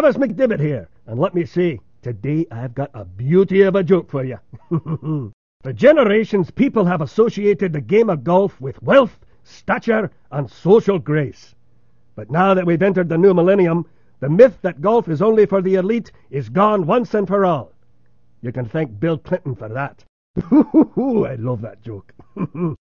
Travis McDivitt here, and let me say, today I've got a beauty of a joke for you. for generations, people have associated the game of golf with wealth, stature, and social grace. But now that we've entered the new millennium, the myth that golf is only for the elite is gone once and for all. You can thank Bill Clinton for that. I love that joke.